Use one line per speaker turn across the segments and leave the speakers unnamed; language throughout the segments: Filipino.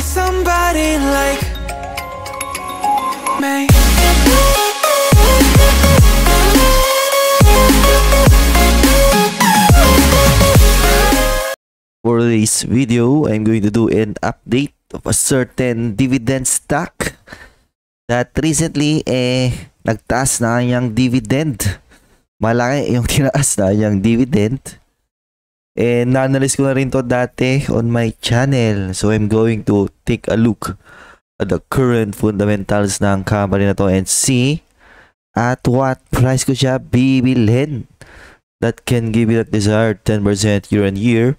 be somebody like me For this video, I'm going to do an update of a certain dividend stock that recently eh nagtaas na kanyang dividend. Malaki yung tinaas na yung dividend. And na-analyze ko na rin to dati on my channel. So I'm going to take a look at the current fundamentals ng company na to and see at what price ko siya bibilhin. That can give you that desired 10% year on year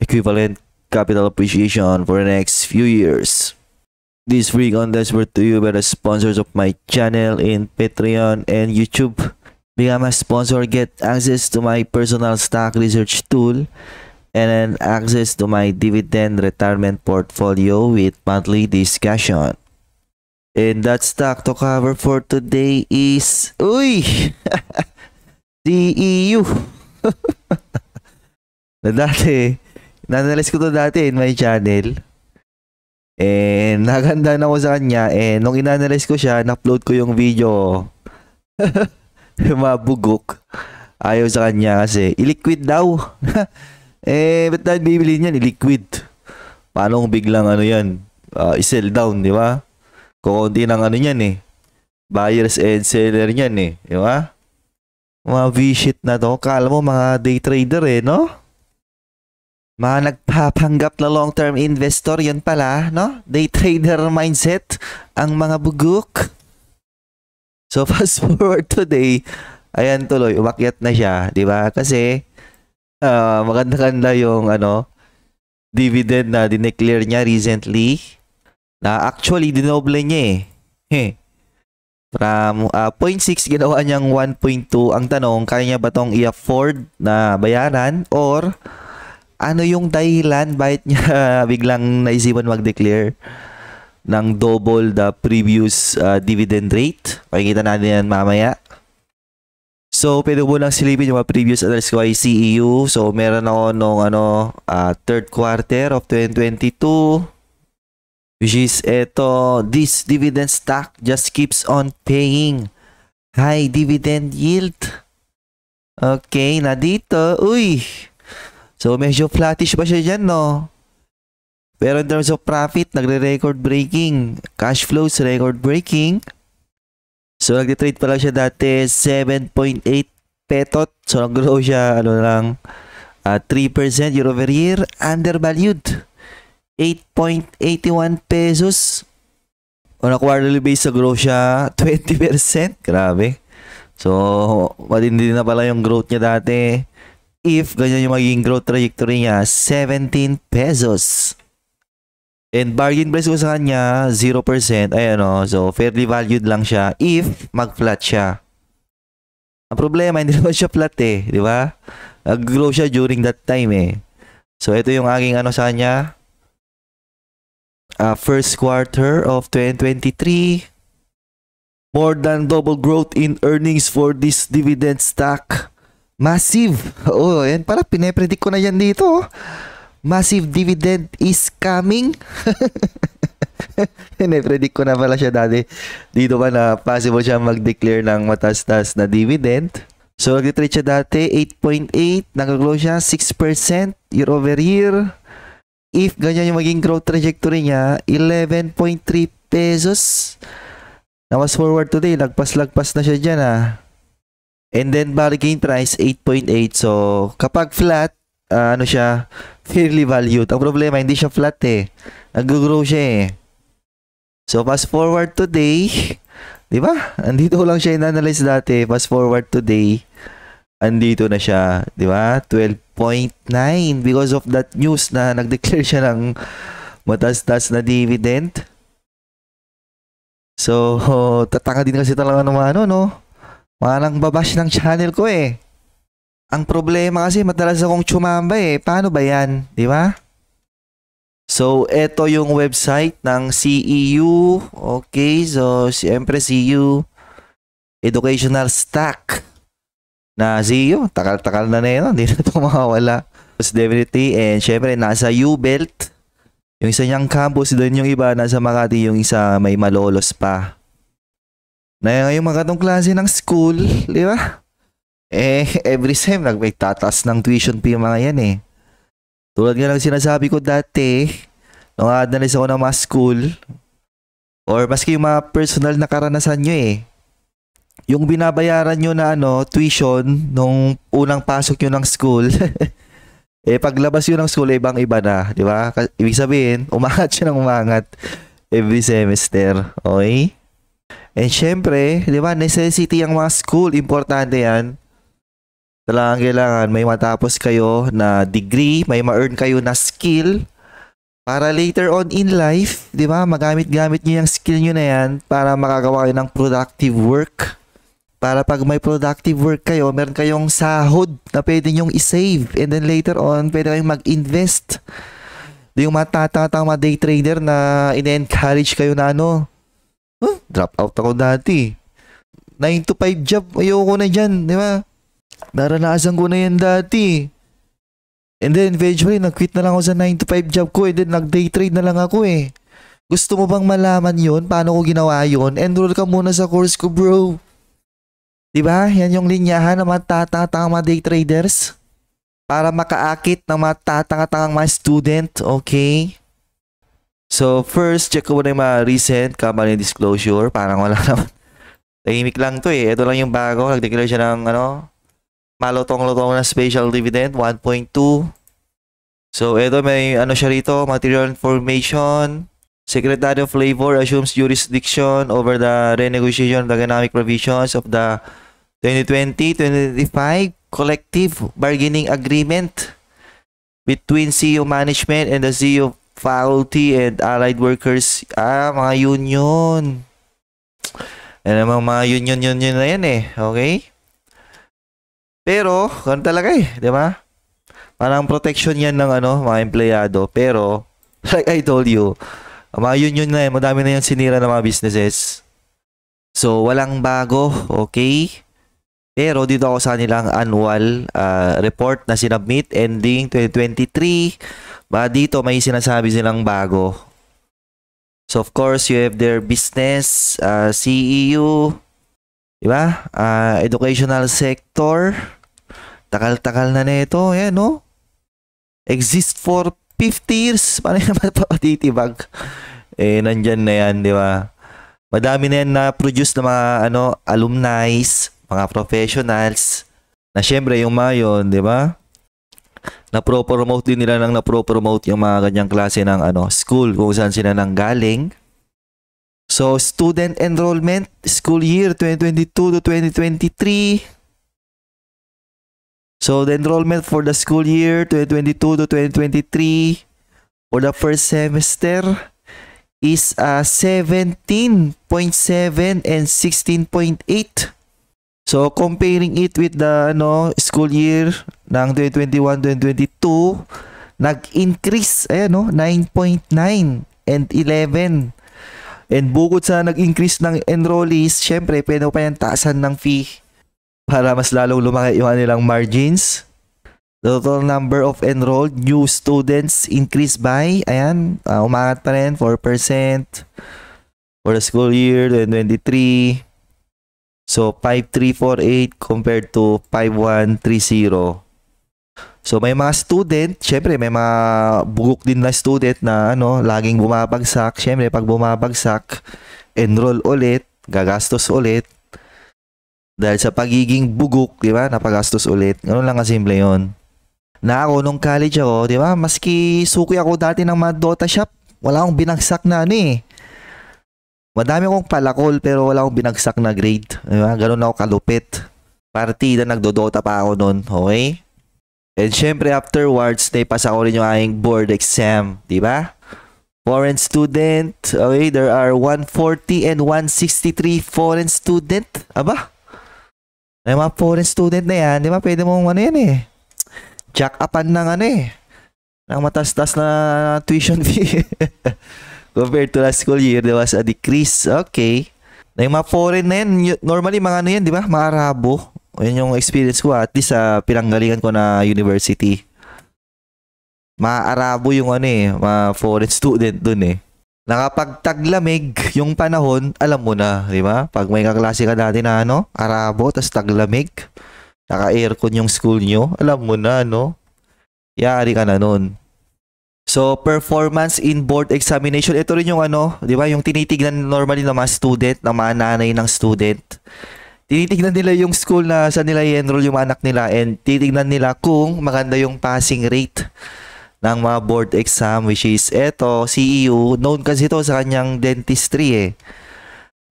equivalent capital appreciation for the next few years. This free contest brought to you by the sponsors of my channel in Patreon and YouTube. Become a sponsor, get access to my personal stock research tool and then access to my dividend retirement portfolio with monthly discussion. And that stock to cover for today is uy the EU. na dati, nanalis ko to dati in my channel. And naganda na ako sa kanya. And nung inanalyze ko siya, na-upload ko yung video. mabugok. Ayaw sa kanya kasi iliquid daw. eh, ba't dahil bibili niyan? Iliquid. Paano kung biglang ano yan? Uh, i-sell down, di ba? Kukunti ng ano niyan eh. Buyers and seller niyan eh. Di ba? Mga V-shit na to. Kala mo mga day trader eh, no? Mga nagpapanggap na long-term investor, yan pala, no? Day trader mindset, ang mga bugok. So fast forward today, ayan tuloy, umakyat na siya, 'di ba? Kasi uh, ah, maganda-ganda yung ano dividend na dineclare niya recently na actually dinoble niya eh. From uh, ah, 0.6 ginawa niyang 1.2. Ang tanong, kaya niya ba tong i-afford na bayaran or ano yung dahilan bakit niya biglang naisipan mag-declare ng double the previous uh, dividend rate. Makikita natin yan mamaya. So, pwede mo lang silipin yung mga previous address ko ay CEU. So, meron ako nung ano, uh, third quarter of 2022 which is ito, this dividend stock just keeps on paying high dividend yield. Okay, na dito. Uy! So, medyo flattish ba siya dyan, no? Pero in terms of profit, nagre-record breaking. Cash flows, record breaking. So, nagtitrade pala siya dati 7.8 petot. So, nag-grow siya, ano lang, uh, ah, 3% year over year. Undervalued. 8.81 pesos. On a quarterly basis, nag-grow siya 20%. Grabe. So, matindi na pala yung growth niya dati. If ganyan yung magiging growth trajectory niya, 17 pesos. And bargain price ko sa kanya, 0%. Ayan o. Oh. So, fairly valued lang siya if mag-flat siya. Ang problema, hindi naman siya flat eh. Di ba? Nag-grow siya during that time eh. So, ito yung aking ano sa kanya. Uh, first quarter of 2023. More than double growth in earnings for this dividend stock. Massive. Oo, oh, yan. Para pinepredict ko na yan dito. Oh massive dividend is coming. Hine-predict ko na pala siya dati. Dito pa na possible siya mag-declare ng matas-tas na dividend. So, nag-trade siya dati, 8.8. Nag-close siya, 6% year over year. If ganyan yung maging growth trajectory niya, 11.3 pesos. Now, Nawas forward today, lagpas-lagpas na siya dyan ah. And then, bargain price, 8.8. So, kapag flat, uh, ano siya, fairly valued. Ang problema, hindi siya flat eh. Nag-grow siya eh. So, fast forward today, di ba? Andito lang siya in-analyze dati. Fast forward today, andito na siya, di ba? 12.9 because of that news na nag-declare siya ng matas-tas na dividend. So, tatanga din kasi talaga ng ano, no? Mga babash ng channel ko eh. Ang problema kasi madalas akong tsumamba eh. Paano ba yan? Di ba? So, ito yung website ng CEU. Okay, so siyempre CEU Educational Stack na CEU. Takal-takal na na yun. Hindi na ito makawala. definitely, and siyempre nasa U-Belt. Yung isa niyang campus, doon yung iba. Nasa Makati yung isa may malolos pa. Na yung mga katong klase ng school, di ba? Eh, every sem, nagpagtataas ng tuition fee yung mga yan eh. Tulad nga ng sinasabi ko dati, nung analyze ako ng mga school, or maski yung mga personal na karanasan nyo eh, yung binabayaran nyo na ano, tuition nung unang pasok nyo ng school, eh paglabas yun ng school, eh, ibang iba na, di ba? Ibig sabihin, umangat siya ng umangat every semester, okay? And syempre, di ba, necessity ang mga school, importante yan Talagang kailangan may matapos kayo na degree, may ma-earn kayo na skill para later on in life, di ba, magamit-gamit nyo yung skill nyo na yan para makagawa kayo ng productive work. Para pag may productive work kayo, meron kayong sahod na pwede nyong isave and then later on, pwede kayong mag-invest. Yung matatatang mga day trader na in-encourage kayo na ano, huh, drop out ako dati. 9 to 5 job, ayoko na dyan, di ba? Naranasan ko na yan dati. And then, eventually, nag-quit na lang ako sa 9 to 5 job ko. And then, nag-day trade na lang ako eh. Gusto mo bang malaman yon Paano ko ginawa yon Enroll ka muna sa course ko, bro. Diba? Yan yung linyahan ng mga tatangatang mga day traders. Para makaakit ng mga tatangatangang mga student. Okay? So, first, check ko muna yung mga recent company disclosure. Parang wala naman. Tahimik lang to eh. Ito lang yung bago. Nag-declare siya ng ano, malutong lotong na special dividend, 1.2. So, ito may ano siya rito, material information. Secretary of Labor assumes jurisdiction over the renegotiation of the economic provisions of the 2020-2025 collective bargaining agreement between CEO management and the CEO faculty and allied workers. Ah, mga union. Ano mga union union na yan eh. Okay? Pero, ganun talaga eh, di ba? Parang protection yan ng ano, mga empleyado. Pero, like I told you, mga union na eh, madami na yung sinira ng mga businesses. So, walang bago, okay? Pero dito ako sa nilang annual uh, report na sinubmit ending 2023. Ba dito may sinasabi silang bago. So of course, you have their business, uh, ah, CEU, 'Di ba? Uh, ah, educational sector. Takal-takal na nito, ayan no. Exist for 50 years. Paano yan matitibag? Eh, nandyan na yan, di ba? Madami na yan na-produce ng mga ano, alumni, mga professionals, na syempre yung mga yun, di ba? Na-promote din nila nang na-promote yung mga ganyang klase ng ano, school kung saan sila nang galing. So, student enrollment, school year 2022 to 2023. So, the enrollment for the school year 2022 to 2023 for the first semester is uh, 17.7 and 16.8. So, comparing it with the ano, school year ng 2021-2022, nag-increase, ayan no, 9.9 and 11. And bukod sa nag-increase ng enrollees, syempre, pwede pa yan taasan ng fee para mas lalong lumaki yung kanilang margins. The total number of enrolled new students increased by, ayan, uh, umangat pa rin, 4% for the school year 2023. So, 5348 compared to 5130 So may mga student, syempre may mga bugok din na student na ano, laging bumabagsak. Syempre pag bumabagsak, enroll ulit, gagastos ulit. Dahil sa pagiging bugok, di ba, napagastos ulit. Ganun lang kasimple yon Na ako, nung college ako, di ba, maski suki ako dati ng mga Dota shop, wala akong binagsak na ano eh. Madami akong palakol pero wala akong binagsak na grade. Di ba? Ganun ako kalupit. Partida, nagdodota pa ako noon. Okay? And syempre afterwards, naipasa ko rin yung aking board exam, di ba? Foreign student, okay, there are 140 and 163 foreign student. Aba, may mga foreign student na yan, di ba? Pwede mong ano yan eh. Jack upan ng ano eh. Ng matastas na tuition fee. Compared to last school year, there was a decrease. Okay. Na yung mga foreign na yan, normally mga ano yan, di ba? Mga Arabo. Yun yung experience ko ah. at least sa uh, pinanggalingan ko na university. Maarabo yung ano eh, ma foreign student dun eh. Nakapagtaglamig yung panahon, alam mo na, di ba? Pag may kaklase ka dati na ano, Arabo, tas taglamig, naka-aircon yung school nyo, alam mo na, no? Yari ka na nun. So, performance in board examination, ito rin yung ano, di ba? Yung tinitignan normally ng mga student, ng mga nanay ng student tinitignan nila yung school na saan nila i-enroll yung anak nila and titignan nila kung maganda yung passing rate ng mga board exam which is eto, CEU, known kasi ito sa kanyang dentistry eh.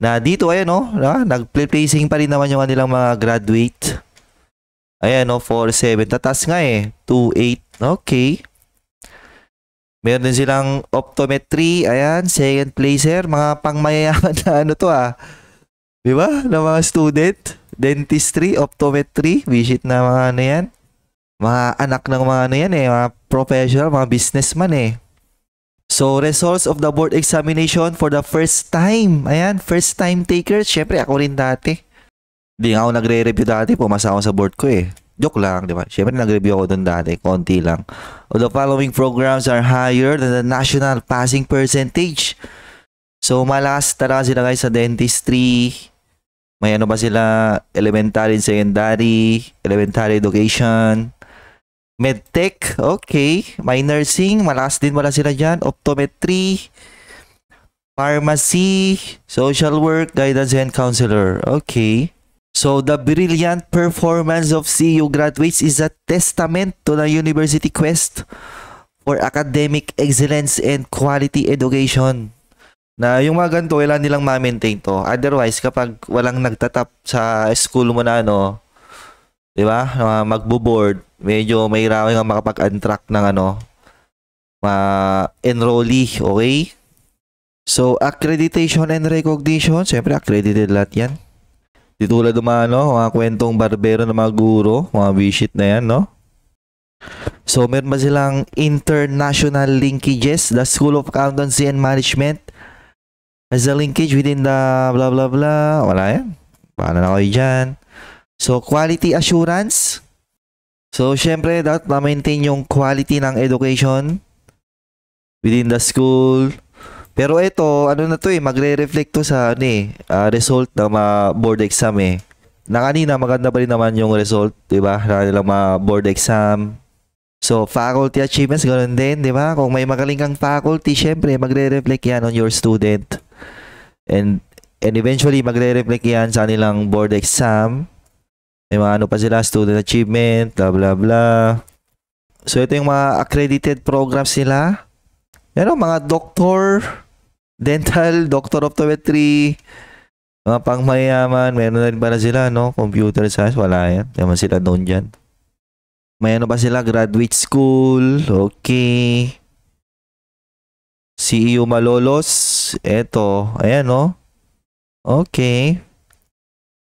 Na dito, ayan o, oh, no, nag-placing pa rin naman yung kanilang mga graduate. Ayan o, no, 4-7. Tatas nga eh, 2-8. Okay. Meron din silang optometry, ayan, second placer, mga pangmayayaman na ano to ah Di ba? Na mga student, dentistry, optometry, visit na mga ano yan. Mga anak ng mga ano yan eh, mga professional, mga businessman eh. So, results of the board examination for the first time. Ayan, first time taker. Siyempre, ako rin dati. Hindi nga ako nagre-review dati. Pumasa ako sa board ko eh. Joke lang, di ba? Siyempre, nag-review ako dun dati. Konti lang. The following programs are higher than the national passing percentage. So, malakas talaga sila guys sa dentistry, may ano ba sila? Elementary and secondary, elementary education, medtech, okay. May nursing, malas din wala sila dyan. Optometry, pharmacy, social work, guidance and counselor, okay. So the brilliant performance of CU e graduates is a testament to the university quest for academic excellence and quality education na yung mga ganito, wala nilang ma-maintain to. Otherwise, kapag walang nagtatap sa school mo na ano, di ba, magbo-board, medyo may mahirapan kang makapag-untrack ng ano, ma-enrollee, okay? So, accreditation and recognition, siyempre accredited lahat yan. Di tulad ng mga, ano, mga kwentong barbero ng mga guro, mga bishit na yan, no? So, meron ba silang international linkages, the School of Accountancy and Management, As a linkage within the blah blah blah. Wala yan. Paano na kayo dyan? So, quality assurance. So, syempre, dapat ma-maintain yung quality ng education within the school. Pero ito, ano na to eh, magre-reflect to sa ano eh, uh, result ng mga board exam eh. Na kanina, maganda pa rin naman yung result, di ba? Na kanilang mga board exam. So, faculty achievements, ganun din, di ba? Kung may magaling kang faculty, syempre, magre-reflect yan on your student. And and eventually magre-reflect yan sa nilang board exam. May mga ano pa sila, student achievement, bla bla bla. So ito yung mga accredited programs nila. Meron mga doctor, dental, doctor optometry, mga pangmayaman, meron na rin para sila, no? Computer science, wala yan. Naman sila doon dyan. May ano pa sila, graduate school, okay. Si Iyo e Malolos. Eto. Ayan, no? Oh. Okay.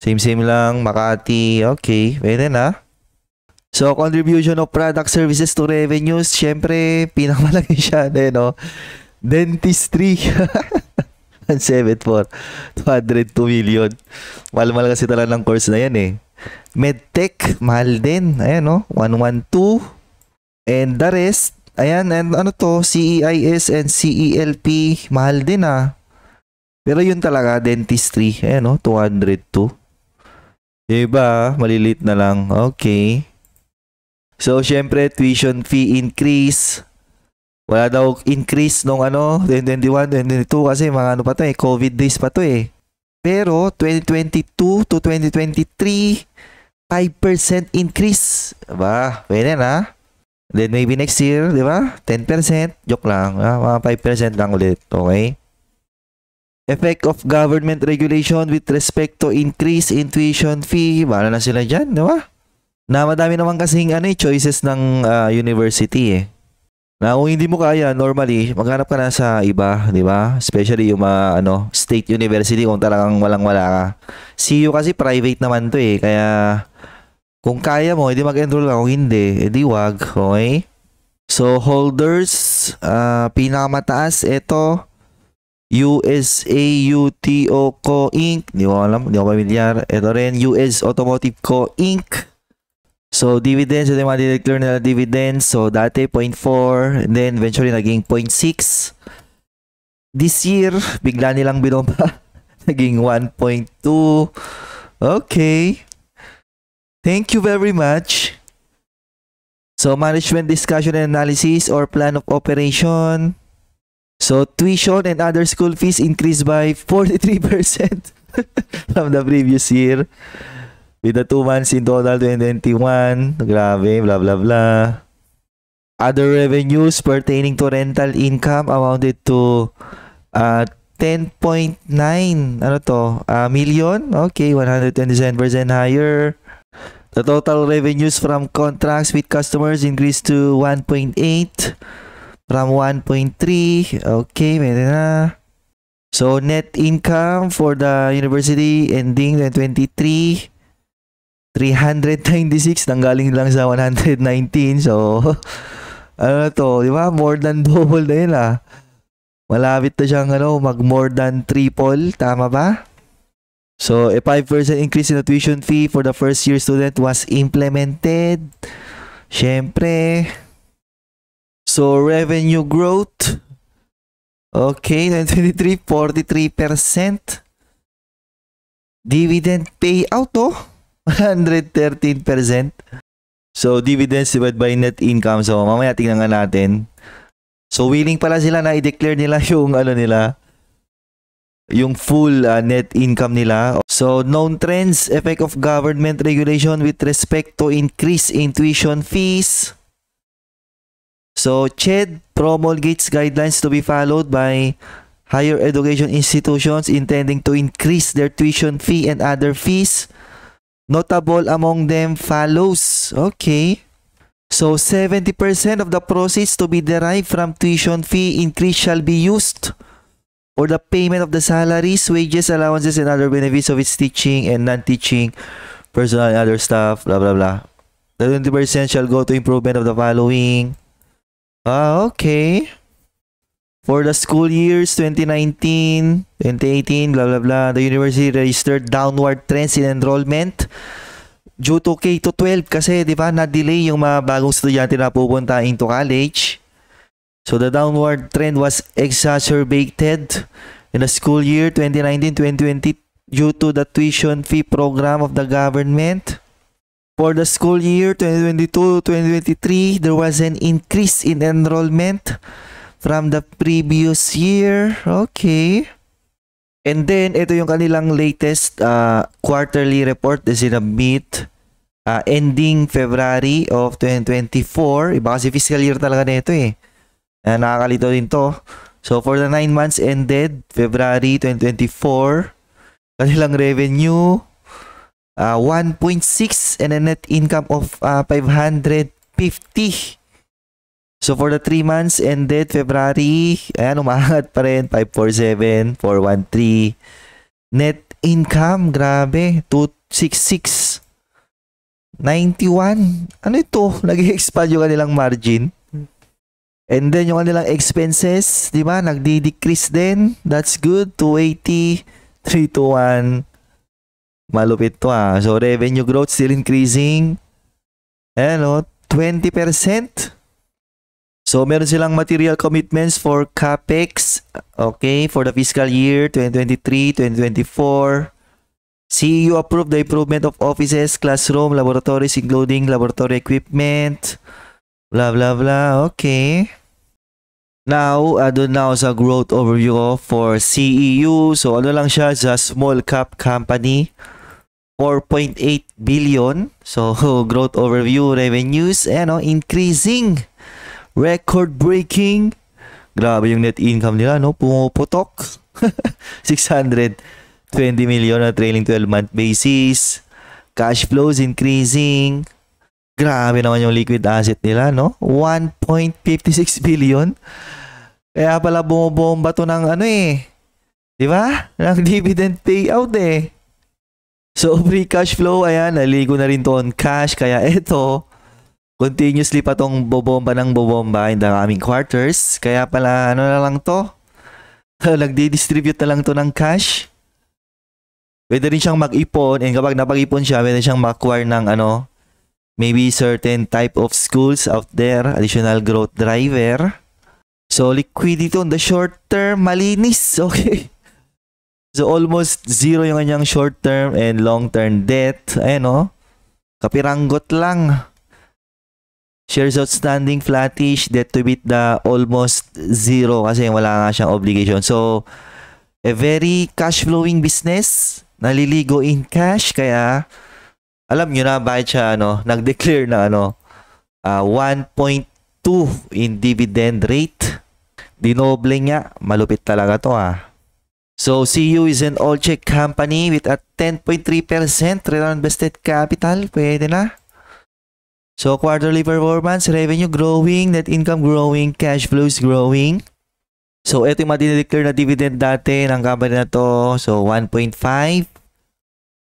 Same-same lang. Makati. Okay. Pwede na. So, contribution of product services to revenues. syempre, pinakamalaki siya. Ayan, no? Oh. Dentistry. 174. 202 million. Mahal-mahal kasi talaga ng course na yan eh. Medtech, mahal din. Ayan, no? 112. And the rest, Ayan, and ano to, CEIS and CELP, mahal din ah. Pero yun talaga, dentistry. Ayan no, 202. Diba? Malilit na lang. Okay. So, syempre, tuition fee increase. Wala daw increase nung ano, 2021, 2022 kasi mga ano pa to eh, COVID days pa to eh. Pero, 2022 to 2023, 5% increase. Diba? Pwede na. Then maybe next year, di ba? 10%, joke lang, Ah, mga 5% lang ulit, okay? Effect of government regulation with respect to increase in tuition fee. Bahala na sila dyan, di ba? Na madami naman kasing ano, eh, choices ng uh, university eh. Na kung hindi mo kaya, normally, maghanap ka na sa iba, di ba? Especially yung mga ano, state university kung talagang walang-wala ka. CU kasi private naman to eh, kaya kung kaya mo, edi mag-enroll ka. Kung hindi, edi wag. Okay? So, holders, uh, pinakamataas, ito, USAUTO Co. Inc. Hindi ko alam, hindi ko pamilyar. Ito rin, US Automotive Co. Inc. So, dividends, ito yung mga declare nila dividends. So, dati 0.4, then eventually naging 0.6. This year, bigla nilang binomba, naging 1.2. Okay. Thank you very much. So, management discussion and analysis or plan of operation. So, tuition and other school fees increased by 43% from the previous year. With the two months in total, 2021. Grabe, blah, blah, blah. Other revenues pertaining to rental income amounted to uh, 10.9 ano to uh, million okay 127% higher The total revenues from contracts with customers increased to 1.8 from 1.3. Okay, meron na. So, net income for the university ending 2023, 396. Nanggaling lang sa 119. So, ano na to, di ba? More than double na yun ah. Malapit na siyang ano, mag more than triple. Tama ba? So, a 5% increase in the tuition fee for the first year student was implemented. Siyempre. So, revenue growth. Okay, 923, 43%. Dividend payout, oh. 113%. So, dividends divided by net income. So, mamaya tingnan nga natin. So, willing pala sila na i-declare nila yung ano nila, yung full uh, net income nila. So, known trends, effect of government regulation with respect to increase in tuition fees. So, CHED promulgates guidelines to be followed by higher education institutions intending to increase their tuition fee and other fees. Notable among them follows. Okay. So, 70% of the proceeds to be derived from tuition fee increase shall be used or the payment of the salaries, wages, allowances, and other benefits of its teaching and non-teaching personnel and other staff, blah, blah, blah. The 20% shall go to improvement of the following. Ah, okay. For the school years 2019, 2018, blah, blah, blah, the university registered downward trends in enrollment due to K-12 kasi, di ba, na-delay yung mga bagong estudyante na pupunta into college. So the downward trend was exacerbated in the school year 2019-2020 due to the tuition fee program of the government. For the school year 2022-2023, there was an increase in enrollment from the previous year. Okay. And then, ito yung kanilang latest uh, quarterly report is na sinabit uh, ending February of 2024. Iba kasi fiscal year talaga na ito eh. Na nakakalito din to. So for the 9 months ended February 2024, kanilang revenue uh, 1.6 and a net income of uh, 550. So for the 3 months ended February, ayan umangat pa rin 547, 413. Net income, grabe, 266. 91. Ano ito? Nag-expand yung kanilang margin. And then yung kanilang expenses, di ba, nagde decrease din. That's good, 280, 321. Malupit to ah. So revenue growth still increasing. Ayan o, 20%. So meron silang material commitments for CAPEX, okay, for the fiscal year 2023, 2024. CEU approved the improvement of offices, classroom, laboratories including laboratory equipment, laboratory equipment, Blah, blah, blah. Okay. Now, uh, doon na ako sa growth overview ko for CEU. So, ano lang siya a small cap company. 4.8 billion. So, growth overview revenues. Ano, increasing. Record-breaking. Grabe yung net income nila, no? Pumuputok. 620 million na trailing 12-month basis. Cash flows increasing. Grabe naman yung liquid asset nila, no? 1.56 billion. Kaya pala bumobomba to ng ano eh. Di ba? Ng dividend payout eh. So, free cash flow, ayan, naligo na rin to on cash. Kaya eto, continuously pa tong bobomba ng bobomba in the coming quarters. Kaya pala, ano na lang to? Nagdi-distribute na lang to ng cash. Pwede rin siyang mag-ipon and kapag napag-ipon siya, pwede siyang mag-acquire ng ano, maybe certain type of schools out there, additional growth driver. So liquidity on the short term, malinis, okay? So almost zero yung kanyang short term and long term debt. Ayan o, oh. kapiranggot lang. Shares outstanding, flattish, debt to the almost zero kasi wala nga siyang obligation. So, a very cash flowing business, naliligo in cash kaya alam nyo na bakit siya ano, nag-declare na ano, uh, ah, 1.2 in dividend rate. Dinoble niya. Malupit talaga to ha. Ah. So, CU is an all-check company with a 10.3% return on invested capital. Pwede na. So, quarterly performance, revenue growing, net income growing, cash flows growing. So, ito yung madinideclare na dividend dati ng company na to. So, 1.5.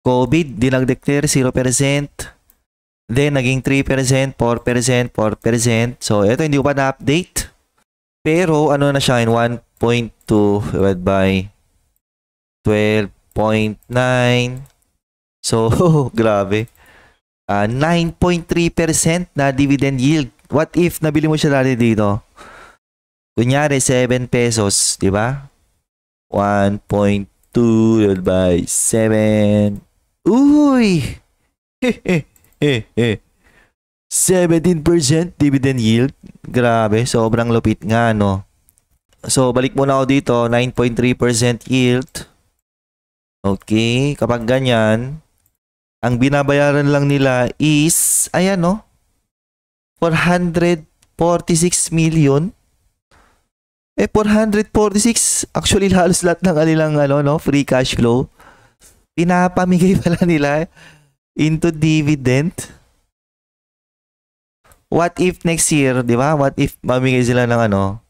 COVID, dinag-declare 0%. Then, naging 3%, 4%, 4%. So, ito hindi ko pa na-update. Pero, ano na siya in 1.2 divided by 12.9. So, grabe. Uh, ah, 9.3% na dividend yield. What if nabili mo siya dati dito? Kunyari, 7 pesos, di ba? 1.2 divided by 7 Uy! 17% dividend yield. Grabe, sobrang lupit nga, no? So, balik muna ako dito. 9.3% yield. Okay, kapag ganyan, ang binabayaran lang nila is, ayan, no? 446 million. Eh, 446, actually, halos lahat ng kanilang, ano, no? Free cash flow pinapamigay pala nila into dividend. What if next year, di ba? What if mamigay sila ng ano,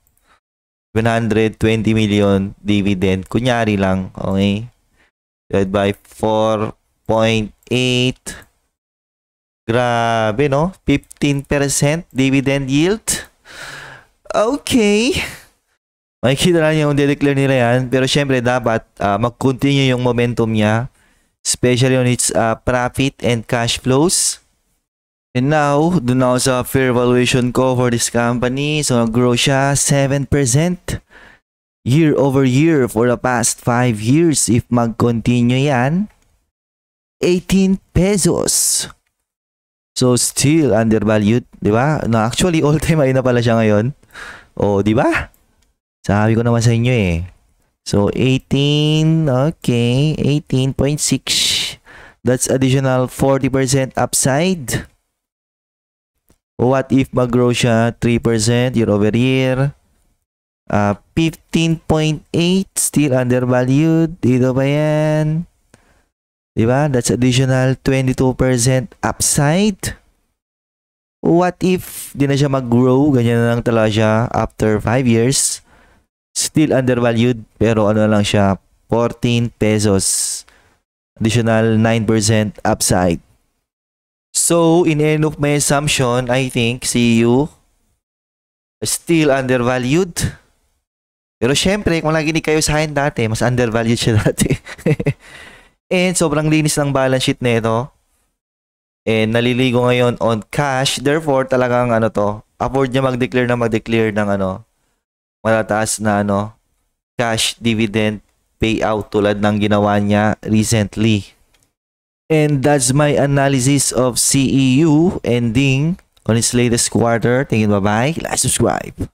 120 million dividend. Kunyari lang, okay? Divided by 4.8. Grabe, no? 15% dividend yield. Okay. Makikita na yung de nila yan. Pero syempre, dapat uh, mag-continue yung momentum niya especially on its uh, profit and cash flows. And now, dun ako sa fair valuation ko for this company. So, nag-grow siya 7% year over year for the past 5 years. If mag-continue yan, 18 pesos. So, still undervalued, di ba? No, actually, all-time ay na pala siya ngayon. O, oh, di ba? Sabi ko naman sa inyo eh. So, 18, okay, 18.6. That's additional 40% upside. What if mag-grow siya 3% year over year? Uh, ah, 15.8, still undervalued. Dito ba yan? Diba? That's additional 22% upside. What if di na siya mag-grow? Ganyan na lang talaga siya after 5 years. Still undervalued pero ano lang siya 14 pesos. Additional 9% upside. So, in end of my assumption, I think CU still undervalued. Pero syempre, kung lagi nakinig kayo sa akin dati, mas undervalued siya dati. And sobrang linis ng balance sheet nito. And naliligo ngayon on cash. Therefore, talagang ano to, afford niya mag-declare na mag-declare ng ano, malataas na ano, cash dividend payout tulad ng ginawa niya recently. And that's my analysis of CEU ending on its latest quarter. Thank you. Bye-bye. Like, subscribe.